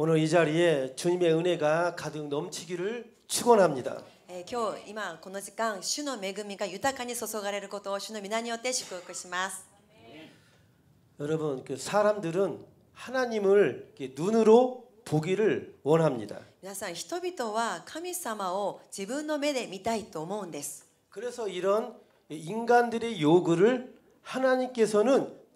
오늘 이 자리에 주님의 은혜가 가득 넘치기를 축원합니다. 今日今この時間主の恵みが豊かに注がれることを主の皆によって祝福します。 예, 여러분 그 사람들은 하나님을 눈으로 보기를 원합니다. 皆さん人々は神様を自分の目で見たいと思うんです. 그래서 이런 인간들의 요구를 하나님께서는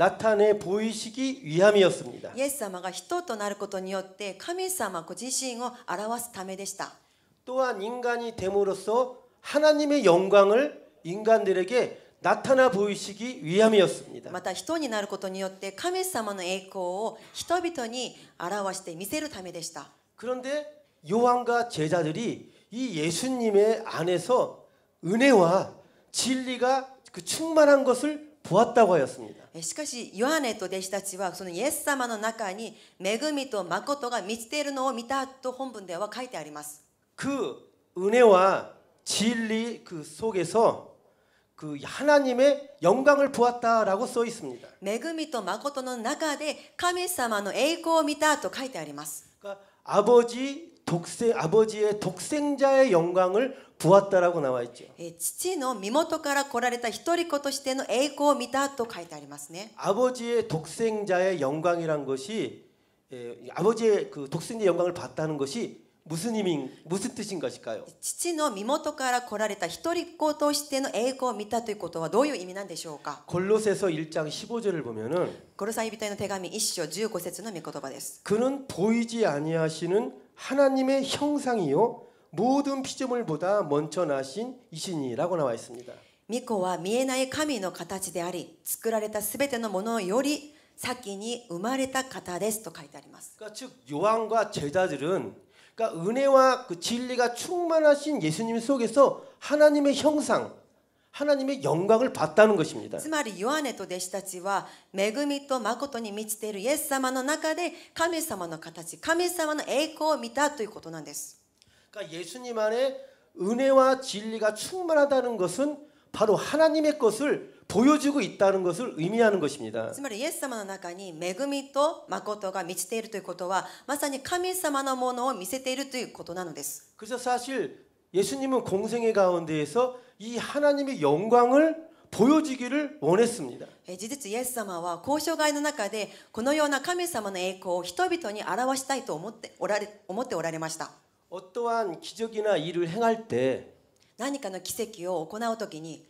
나타내 보이시기 위함이었습니다. イエ様が人となることによって神様ご自身を表すためでした 또한 인간이 됨으로써 하나님의 영광을 인간들에게 나타나 보이시기 위함이었습니다. また人になることによって神様の栄光を人々に表して見せるためでした。 그런데 요한과 제자들이 이 예수님의 안에서 은혜와 진리가 그 충만한 것을 보았다고하였습니다しかし、ヨハネと弟子たちはそのイエス様の中に恵みと誠が満ちているのを見たと本文では書いてあります。그은혜와진리그속에서그하나님의영광을보았다라고써있습니다메그미토마中で神様の栄光を見たと書いてあります그러니까아버지독생아버지의독생자의영광을부었다라고나와있죠父の身元から来られた一人子としての栄光を見たと書いてありますね아버지의독생자의영광이란것이예아버지의그독생자의영광을봤다는것이무슨의미무슨뜻인것일까요父の身元から来られた一人子としての栄光を見たということはどういう意味なんでしょうか골로새서1장15절을보면은골로새人への手紙1章15節の御言葉です그는보이지아니하시는 하나님의 형상이요 모든 피조물보다 먼저 나신 이신이라고 나와 있습니다. 巫女は見えない神の形であり、作られたすべてのものより先に生まれた方ですと書いてあります。즉요한과제자들은 그러니까, 그러니까 은혜와 그 진리가 충만하신 예수님 속에서 하나님의 형상 하나님의 영광을 봤다는 것입니다. つまりヨハネと弟子たちは恵みと誠に満ちているイエス様の中で神様の形、神様の栄光を見たということなんです. 그러니까 예수님 안에 은혜와 진리가 충만하다는 것은 바로 하나님의 것을 보여주고 있다는 것을 의미하는 것입니다. つまりイエス様の中に恵みと誠が満ちているということはまさに神様のものを見せているということなのです. 그래서 사실 예수님은공생의가운데에서이하나님의영광을보여지기를원했습니다事実イエス様は交渉外の中でこのような神様の栄光を人々に表したいと思っておられました어떠한기적이나일을행할때何かの奇跡を行うときに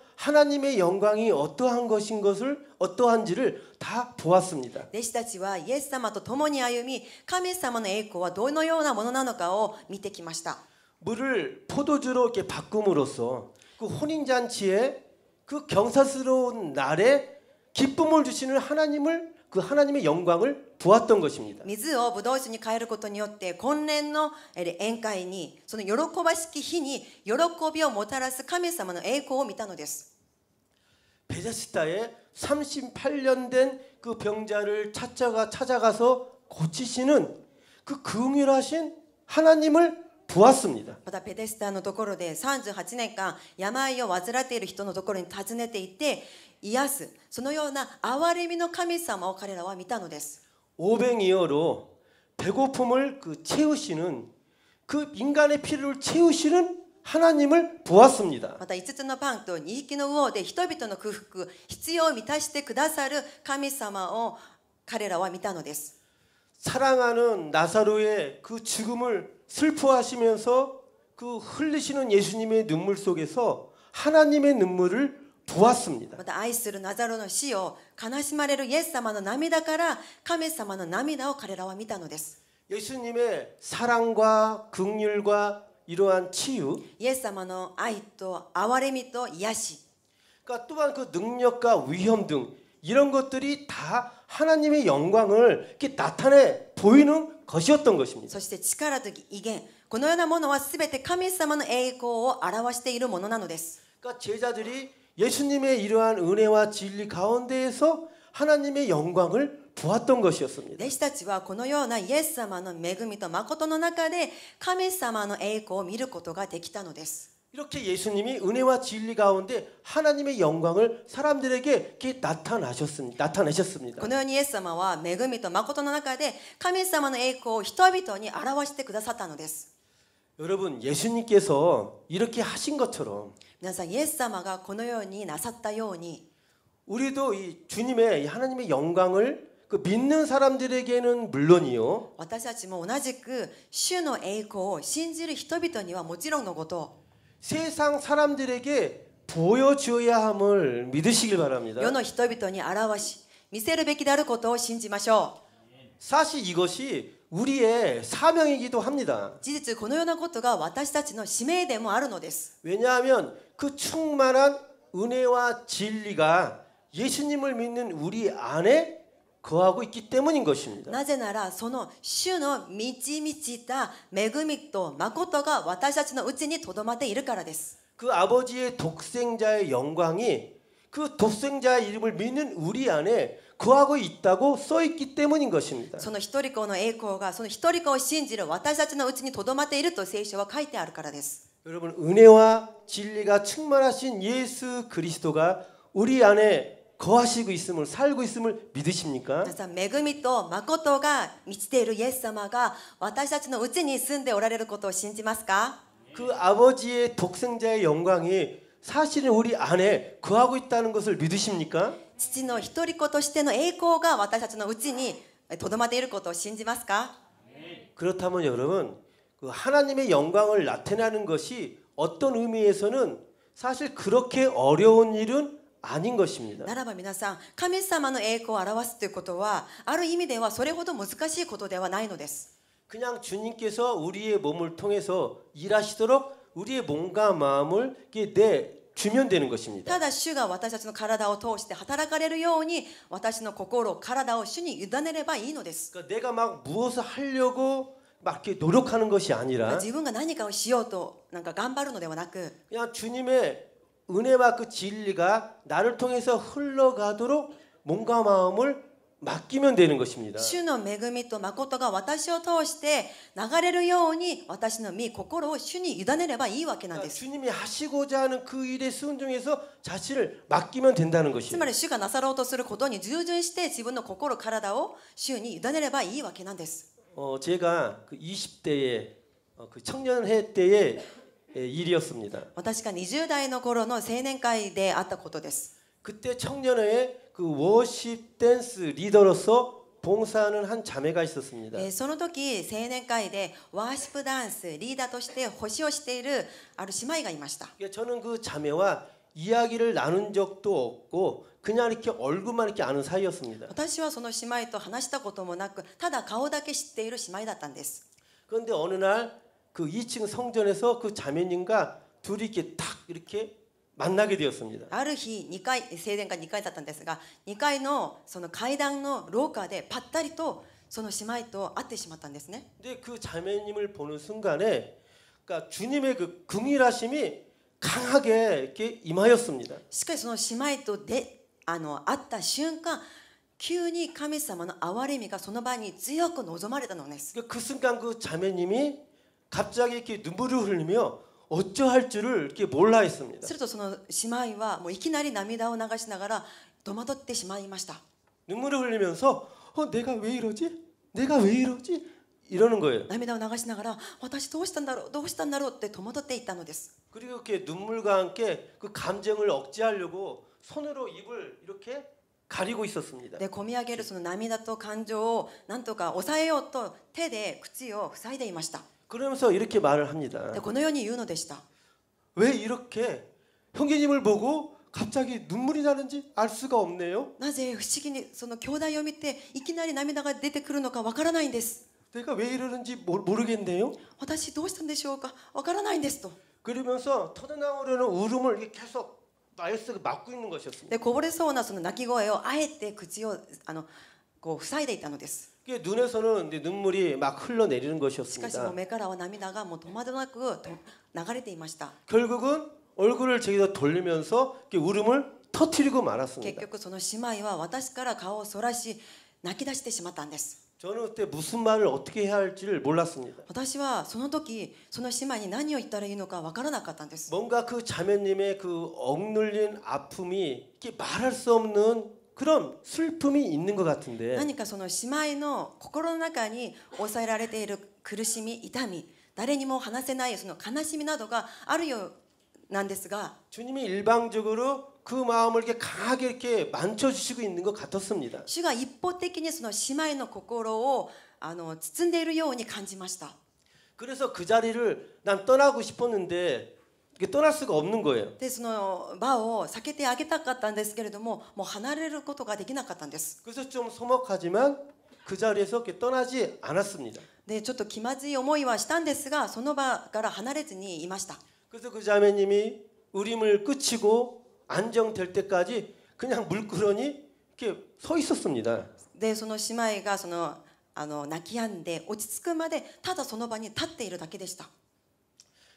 하나님의 영광이 어떠한 것인 것을 어떠한지를 다 보았습니다. 弟子たちはイエス様と共に歩み、神様の栄光はどのようなものなのかを見てきました. 물을 포도주로 이렇게 바꿈으로써 그 혼인 잔치에 그 경사스러운 날에 기쁨을 주시는 하나님을 그 하나님의 영광을 보았던 것입니다. 水を葡萄酒に変えることによって今年の宴会にその喜ばしき日に喜びをもたらす神様の栄光を見たのです 베데스다에 38년 된 그 병자를 찾아가 찾아가서 고치시는 그 긍휼하신 하나님을 보았습니다베데스타のところで38年間病を患っている人のところに訪ねていって癒すそのような憐れみの神様を彼らは見たのです。오뱅이어로배고픔을그채우시는그인간의필요를채우시는하나님을보았습니다また5つのパンと2匹の魚で人々の空腹、必要を満たしてくださる神様を彼らは見たのです。사랑하는나사로의그죽음을 슬퍼하시면서 그 흘리시는 예수님의 눈물 속에서 하나님의 눈물을 보았습니다. また愛するナザロの死を悲しまれるイエス様の涙から神様の涙を彼らは見たのです. 예수님의 사랑과 긍휼과 이러한 치유. 예수様の 愛と憐れみと癒し. 그러니까 또한 그 능력과 위험 등 이런 것들이 다 하나님의 영광을 이렇게 나타내 보이는 것이었던것입니다そして力と威厳このようなものは全て神様の栄光を表しているものなのです그러니까제자들이예수님의이러한은혜와진리가운데에서하나님의영광을보았던것이었습니다弟子たちはこのようなイエス様の恵みと誠の中で神様の栄光を見ることができたのです。 이렇게 예수님이 은혜와 진리 가운데 하나님의 영광을 사람들에게 나타나셨습니다. 나타내셨습니다. この世にイエス様は恵みと誠の中で神様の栄光を人々に表してくださったのです. 여러분 예수님께서 이렇게 하신 것처럼 皆さんイエス様がこのようになさったように 우리도 이 주님의 이 하나님의 영광을 그 믿는 사람들에게는 물론이요. 私たちも同じく主の栄光を信じる人々にはもちろんのこと。 세상 사람들에게 보여줘야 함을 믿으시길 바랍니다. 世の人々に表し見せるべきであることを信じましょう. 사실 이것이 우리의 사명이기도 합니다. 事実このようなことが私たちの使命でもあるのです. 왜냐하면 그 충만한 은혜와 진리가 예수님을 믿는 우리 안에 거하고 있기 때문인 것입니다. なぜならその主の満ち満ちた恵みと誠が私たちのうちにとどまっているからです그 아버지의 독생자의 영광이 그 독생자의 이름을 믿는 우리 안에 거하고 있다고 써 있기 때문인 것입니다. その一人子の栄光がその一人子を信じる私たちのうちにとどまっていると聖書は書いてあるからです. 여러분 은혜와 진리가 충만하신 예수 그리스도가 우리 안에 거하시고 있음을 살고 있음을 믿으십니까? 皆さん恵みと誠が満ちているイエス様が私たちのうちに住んでおられることを信じま그 아버지의 독생자의 영광이 사실은 우리 안에 거하고 있다는 것을 믿으십니까? 父の一人子としての栄光が私たちのうちにとどまっていることを信じますか? 그렇다면 여러분 그 하나님의 영광을 나타내는 것이 어떤 의미에서는 사실 그렇게 어려운 일은 아닌 것입니다. ならば皆さん、神様の栄光を表すということは、ある意味ではそれほど難しいことではないのです。 그냥 주님께서 우리의 몸을 통해서 일하시도록 우리의 몸과 마음을 내 주면 되는 것입니다. ただ主が私たちの体を通して働かれるように、私の心、体を主に委ねればいいのです。 그러니까 내가 막 무엇을 하려고 막 이렇게 노력하는 것이 아니라 自分が何かをしようとなんか頑張るのではなく 그냥 주님의 은혜와 그 진리가 나를 통해서 흘러가도록 몸과 마음을 맡기면 되는 것입니다. 주의恵み と誠が私を 통해 流れるように私の身心を 주님 委ねればいいわけなんです. 주님이 하시고자 하는 그 일에 순종해서 자신을 맡기면 된다는 것이에요. つまり 주가 なさろうとすることに従順して自分の心体を 주님 委ねればいいわけなんです.어 제가 그 20대에 어, 그 청년회 때에 일이었습니다. 私が20代の頃の青年会であったことです. 그때 청년회의 그 워십 댄스 리더로서 봉사하는 한 자매가 있었습니다. その時青年会でワーシップダンスリーダーとして星をしているある姉妹がいました. 저는 그 자매와 이야기를 나눈 적도 없고 그냥 이렇게 얼굴만 이렇게 아는 사이였습니다. 私はその姉妹と話したこともなくただ顔だけ知っている姉妹だったんです. 그런데 어느 날그 2층 성전에서 그 자매님과 둘이 이렇게 딱 이렇게 만나게 되었습니다. ある日2階聖殿が2階だったんですが2階のその階段の廊下でぱったりとその姉妹と会ってしまったんですね 근데 그 자매님을 보는 순간에 그러니까 주님의 그 긍휼하심이 강하게 이렇게 임하였습니다. しかしその姉妹とであの会った瞬間急に神様の憐れみがその場に強く望まれたのです。그 순간 그 자매님이 갑자기 이렇게 눈물을 흘리며 어쩌할 줄을 이렇게 몰라 있습니다. するとその姉妹はもういきなり涙を流しながら戸惑ってしまいました. 눈물을 흘리면서 어 내가 왜 이러지? 내가 왜 이러지? 이러는 거예요. 涙を流しながら私どうしたんだろうどうしたんだろうって戸惑っていたのです. 어, 그리고 이렇게 눈물과 함께 그 감정을 억제하려고 손으로 입을 이렇게 가리고 있었습니다. 네, 고미아게를 その涙と感情をなんとか抑えようと手で口を塞いでいました. 그러면서 이렇게 말을 합니다. このように言うのでした.왜 이렇게 형제님을 보고 갑자기 눈물이 나는지 알 수가 없네요. なぜ不思議にその兄弟を見ていきなり涙が出てくるのかわからないんです. 내가 왜 이러는지 모르겠네요. 私どうしたんでしょうかわからないんですと. 그러면서 터져나오려는 울음을 계속 마이어스가 막고 있는 것이었습니다. 네, 고보레소나 その泣き声をあえて口をあのこう塞いでいたのです。 눈에서는 눈물이 막 흘러내리는 것이었습니다. 결국은 얼굴을 제기서 돌리면서 울음을 터뜨리고 말았습니다. 저는 그때 무슨 말을 어떻게 해야 할지를 몰랐습니다. 私はその時その姉妹に何を言ったらいいのかわからなかったんです。뭔가 그 자매님의 그 억눌린 아픔이 말할 수 없는 그런 슬픔이 있는 것 같은데. 그러니까 その姉妹の心の中に抑えられている苦しみ、痛み、誰にも話せないその悲しみなどがあるよなんですが. 주님이 일방적으로 그 마음을 이렇게 강하게 이렇게 만져 주시고 있는 것 같았습니다. 주가 입보的に その姉妹の心をあの包んでいるように感じました. 그래서 그 자리를 난 떠나고 싶었는데 떠날 수가 없는 거예요. でその場を避けてあげたかったんですけれどももう離れることができなかったんです 그래서 좀 서먹하지만 그 자리에서 이렇게 떠나지 않았습니다. 네, ちょっと気ま思いはしたんですがその場から離れずにいました 그래서 그 자매님이 의림을 끝이고 안정될 때까지 그냥 물끄러니 이렇게 서 있었습니다. 네, その姉妹がそのあの泣き止んで落ち着くまでただその場に立っているだけでした。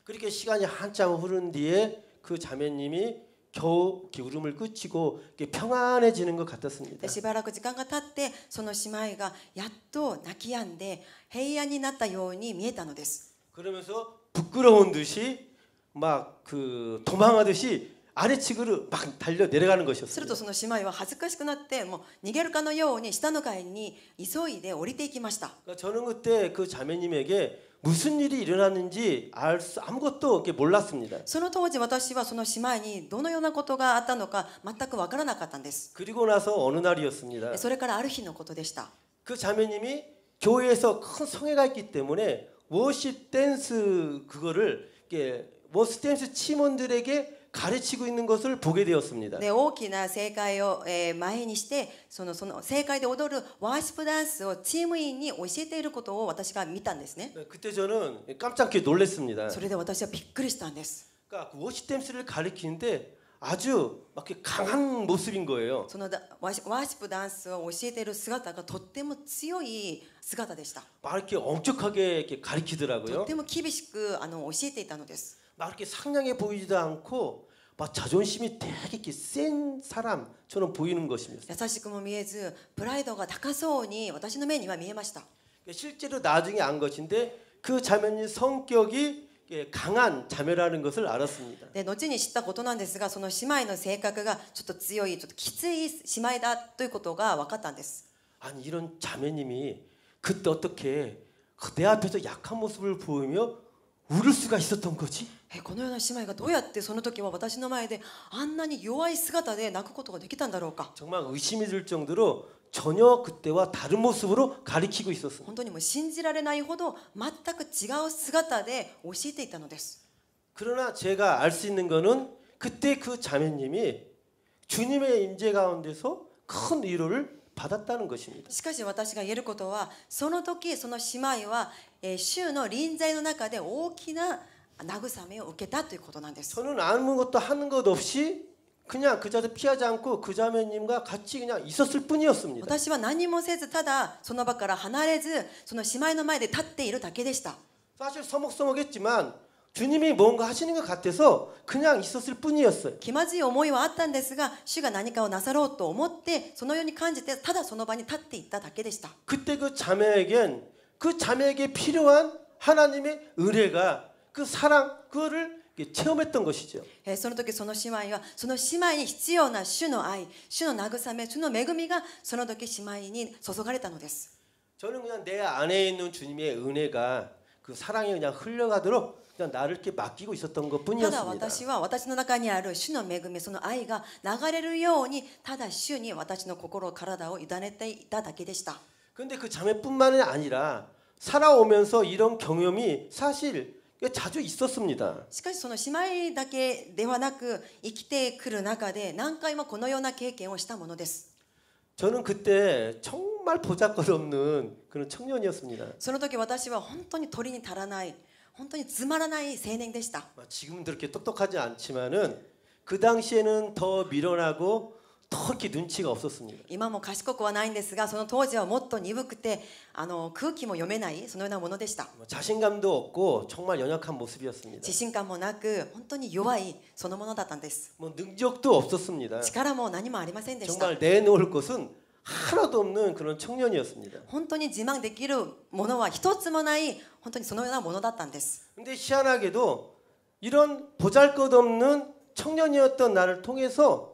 그렇게 시간이 한참 흐른 뒤에 그 자매님이 겨우 기 울음을 끝이고 평안해지는 것 같았습니다. しばらく時間が経ってその姉妹がやっと泣き止んで平安になったように見えたのです. 그러면서 부끄러운 듯이 막 그 도망하듯이 아래측으로 막 달려 내려가는 것이었습니다. するとその姉妹は恥ずかしくなってもう逃げるかのように下の階に急いで降りていきました. 뭐, 그러니까 저는 그때 그 자매님에게 무슨 일이 일어났는지 알수 아무것도 몰랐습니다. そ当時私はその島にどのようなことがあったのか全くわからなかったんです 그리고 나서 어느 날이었습니다. それからある日のことでした.그 자매님이 교회에서 큰 성회가 있기 때문에 워십 댄스 그거를 이렇게 워십 댄스 팀원들에게 가르치고 있는 것을 보게 되었습니다. 네, 大きな正解を前にしてそのその正解で踊るワーシップダンスをチーム員に教えていることを私が見たんですね 네, 그때 저는 깜짝 놀랐습니다. それで私はびっくりしたんです. 그러니까 워시 댄스를 가르치는데 아주 막 강한 모습인 거예요. そのワーシップダンスを教えている姿がとっても強い姿でした.막 이렇게 엄격하게 이렇게 가르치더라고요. とっても厳しくあの教えていたのです.막 이렇게 상냥해 보이지도 않고 막 자존심이 되게 이렇게 센 사람처럼 보이는 것입니다. 優しくも見えずプライドが高そうに私の目には見えました. 그러니까 실제로 나중에 안 것인데 그 자매님 성격이 강한 자매라는 것을 알았습니다. 네, 나중에 知ったことなんですがその姉妹の性格がち強いちょっときつい姉妹ということが分かったん 아니 이런 자매님이 그때 어떻게 내 앞에서 약한 모습을 보이며 울을 수가 있었던 거지? えこのような姉妹がどうやってその時は私の前であんなに弱い姿で泣くことができたんだろうか정말의심이들정도로전혀그때와다른모습으로가고있었습니다本当にも信じられないほど全く違う姿で教えていたのです그러나제가알수있는그때그자매님이주님의임재가운데서큰위로를받았다는것입니다しかし私が言えることはその時その姉妹は、えー、主の臨在の中で大きな慰めを受けたということなんです。 저는 아무것도 하는 것 없이 그냥 그 자를 피하지 않고 그 자매님과 같이 그냥 있었을 뿐이었습니다. 私は何もせずただその場から離れずその姉妹の前で立っているだけでした。 사실 서먹서먹했지만 주님이 뭔가 하시는 것 같아서 그냥 있었을 뿐이었어요. 気まずい思いはあったんですが主が何かをなさろうと思ってそのように感じてただその場に立っていっただけでした。 그때 그 자매에겐 그 자매에게 필요한 하나님의 은혜가 그 사랑 그거를 체험했던 것이죠. その時その姉妹はその姉妹に必要な主の愛、主の慰め、主の恵みがその時姉妹に注がれたのです. 저는 그냥 내 안에 있는 주님의 은혜가 그 사랑이 그냥 흘러가도록 그냥 나를 이렇게 맡기고 있었던 것뿐이었습니다. ただ私は私の中にある主の恵みその愛が流れるようにただ主に私の心体を委ねていただけでした. 근데 그 자매뿐만 아니라 살아오면서 이런 경험이 사실 자주 있었습니다. しかしその姉妹だけではなく生きてくる中で何回もこのような経験をしたものです. 저는 그때 정말 보잘것없는 그런 청년이었습니다. その時私は本当に鳥に足らない本当につまらない青年でした. 지금은 그렇게 똑똑하지 않지만은 그 당시에는 더 미련하고 특히 눈치가 없었습니다. 今も賢くはないんですが、その当時はもっと鈍くて、あの空気も読めないそのようなものでした。 자신감도 없고 정말 연약한 모습이었습니다. 自信感もなく、本当に弱いそのものだったんです。뭐 능력도 없었습니다. 力も何もありませんでした。 정말 내놓을 것은 하나도 없는 그런 청년이었습니다. 本当に自慢できるものは一つもない、本当にそのようなものだったんです。 근데 희한하게도 이런 보잘것없는 청년이었던 나를 통해서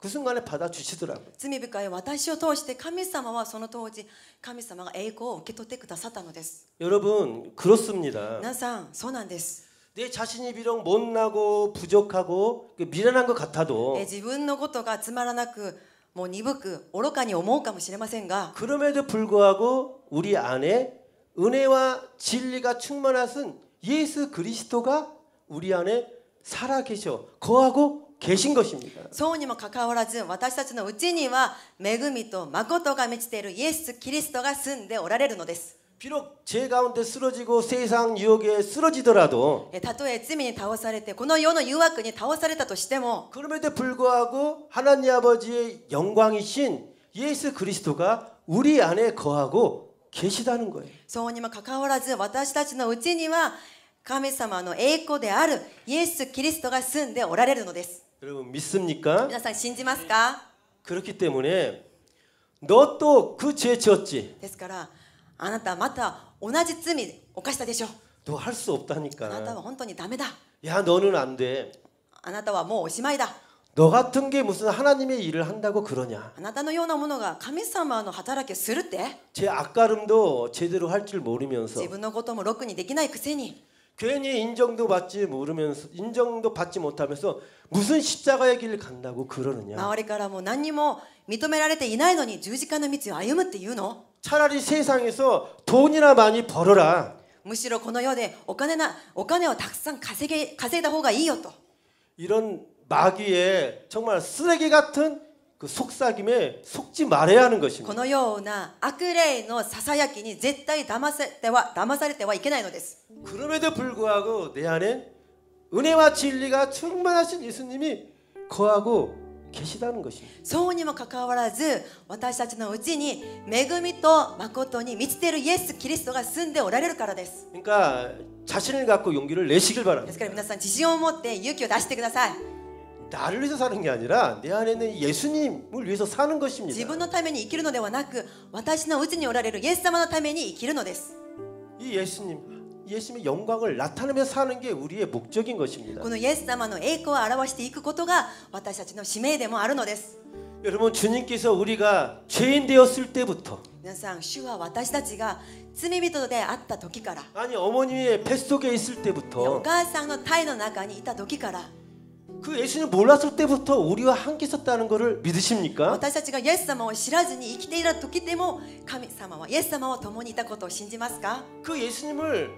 그 순간에 받아주시더라고요. 여러분 그렇습니다. 내 자신이 비록 못나고 부족하고 그 미련한 것 같아도 그럼에도 불구하고 우리 안에 은혜와 진리가 충만하신 예수 그리스도가 우리 안에 살아계셔 거하고 계신 것입니다. 소원이면 가까워라즈, 私たちのうちには恵みと誠가 미ている 예수 그리스도가 쓴데 오라레르노데스. 비록 죄 가운데 쓰러지고 세상 유혹에 쓰러지더라도 たとえ罪に倒されてこの世の誘惑に倒されたとしても 예, 그럼에도 불구하고 하나님 아버지의 영광이신 예수 그리스도가 우리 안에 거하고 계시다는 거예요. 소원이면 가까워라즈, 私たちのうちには神様の栄光であるイエス・キリストが住んでおられるのです。 여러분 믿습니까? 皆さん信じますか? 그렇기 때문에 너 또 그 죄 지었지. ですからあなたまた同じ罪犯したでしょ.너 할 수 없다니까. あなたは本当にダメだ.야 너는 안 돼. あなたはもうおしまいだ.너 같은 게 무슨 하나님의 일을 한다고 그러냐? あなたのようなものが神様の働きをするって?제 악가름도 제대로 할 줄 모르면서. 自分のこともろくにできないくせに. 괜히 인정도 받지 모르면서 인정도 받지 못하면서 무슨 십자가의 길을 간다고 그러느냐. 周りからも何にも認められていないのに十字架の道を歩むって言うの? 뭐, 차라리 세상에서 돈이나 많이 벌어라. 무시로この世でお金なお金をたくさん稼げ稼いだ方がいいよと 이런 마귀의 정말 쓰레기 같은 그 속삭임에 속지 말아야 하는 것입니다. このような悪霊のささやきに絶対騙せては騙されてはいけないのです 그럼에도 불구하고 내 안엔 은혜와 진리가 충만하신 예수님이 거하고 계시다는 것입니다. そうにもかかわらず私たちのうちに恵みと誠に満ちているイエス・キリストが住んでおられるからです. 그러니까 자신을 갖고 용기를 내시길 바랍니다. 그러니까皆さん自信を持って勇気を出してください. 나를 위해서 사는 게 아니라 내 안에 있는 예수님을 위해서 사는 것입니다. 自分のために生きるのではなく私のうちにおられるイエス様のために生きるのです이 예수님 예수님의 영광을 나타내며 사는 게 우리의 목적인 것입니다. このイエス様の栄光を表していくことが私たちの使命でもあるのです. 여러분 주님께서 우리가 죄인 되었을 때부터 皆さん主は私たちが罪人であった時から 아니 어머니의 뱃속에 있을 때부터 お母さんの胎の中にいた時から그 예수님 몰랐을 때부터 우리와 함께 있었다는 것을 믿으십니까? 私たちが 예수様を知らずに生きていた時でも神様はイエス様を共にいたことを信じますか?그 예수님을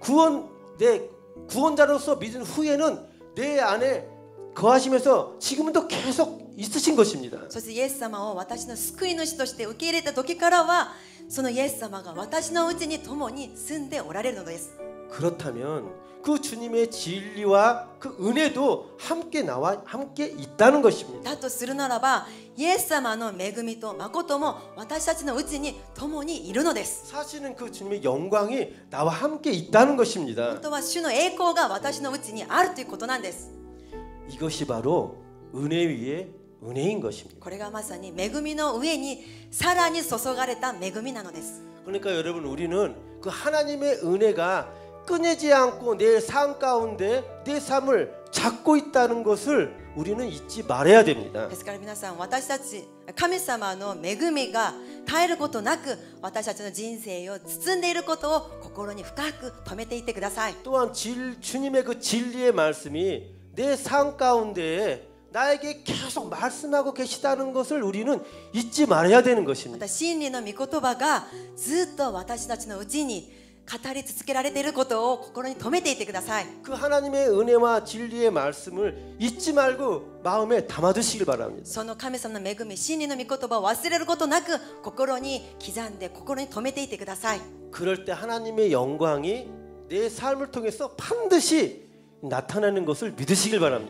구원 내 구원자로서 믿은 후에는 내 안에 거하시면서 지금도 계속 있으신 것입니다. 그래서 예수様を私の救い主として受け入れた時からはそのイエス様が私のうちに共に住んでおられるのです。 그렇다면 그 주님의 진리와 그 은혜도 함께 나와 함께 있다는 것입니다. だとするならばイエス様の恵みと誠も私たちのうちに共にいるのです 사실은 그 주님의 영광이 나와 함께 있다는 것입니다. 本当は主の栄光が私のうちにあるということなんです. 이것이 바로 은혜 위에 은혜인 것입니다. これがまさに恵みの上にさらに注がれた恵みなのです. 그러니까 여러분 우리는 그 하나님의 은혜가 끊이지 않고 내 삶 가운데 내 삶을 잡고 있다는 것을 우리는 잊지 말아야 됩니다. ですから皆さん私たち神様の恵みが絶えることなく私たちの人生を包んでいることを心に深く止めていてください 또한 질, 주님의 그 진리의 말씀이 내 삶 가운데에 나에게 계속 말씀하고 계시다는 것을 우리는 잊지 말아야 되는 것입니다. 진리의御言葉がずっと私たちのうちに 語り続けられていることを心に留めていてください。その神様の恵み、真理の御言葉を忘れることなく心に刻んで心に留めていてください。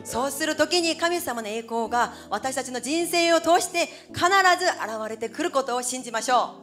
そうする時に神様の栄光が私たちの人生を通して必ず現れてくることを信じましょう。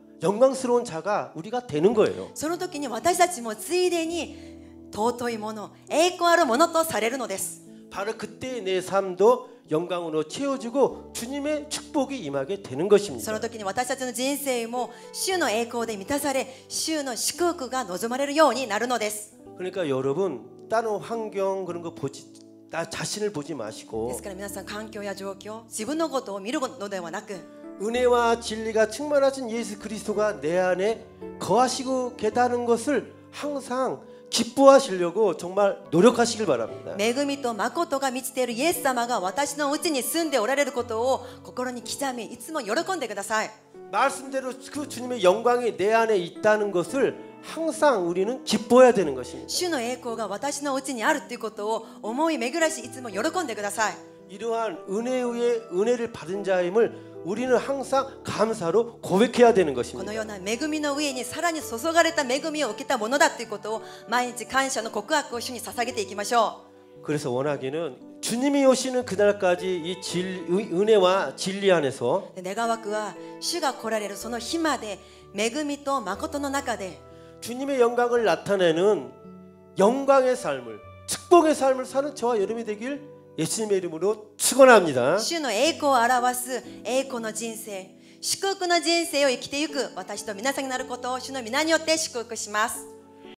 영광스러운 자가 우리가 되는 거예요. その時に私たちもついでに尊いもの栄光あるものとされるのです 바로 그때 내 삶도 영광으로 채워주고 주님의 축복이 임하게 되는 것입니다. その時に私たちの人生も主の栄光で満たされ主の祝福が望まれるようになるのです 그러니까 여러분 다른 환경 그런 거 보지 나 자신을 보지 마시고 ですから皆さん環境や状況自分のことを見るのではなく 은혜와 진리가 충만하신 예수 그리스도가 내 안에 거하시고 계다는 것을 항상 기뻐하시려고 정말 노력하시길 바랍니다. 恵みと誠が満ちているイエス様が私のうちに住んでおられることを心に刻み、いつも喜んでください. 말씀대로 그 주님의 영광이 내 안에 있다는 것을 항상 우리는 기뻐해야 되는 것입니다. 주의 영광이私のうちにあるとい思い巡らしいつも喜んでください 이러한 은혜에 은혜를 받은 자임을 우리는 항상 감사로 고백해야 되는 것입니다. 그래서 원하기는 주님이 오시는 그날까지 이 진, 은혜와 진리 안에서 네, 내가 와그와 주가 来られるその日まで恵みと誠の中で 주님의 영광을 나타내는 영광의 삶을 축복의 삶을 사는 저와 여러분이 되길 主の栄光を表す栄光の人生、祝福の人生を生きてゆく私と皆さんになることを主の皆によって祝福します。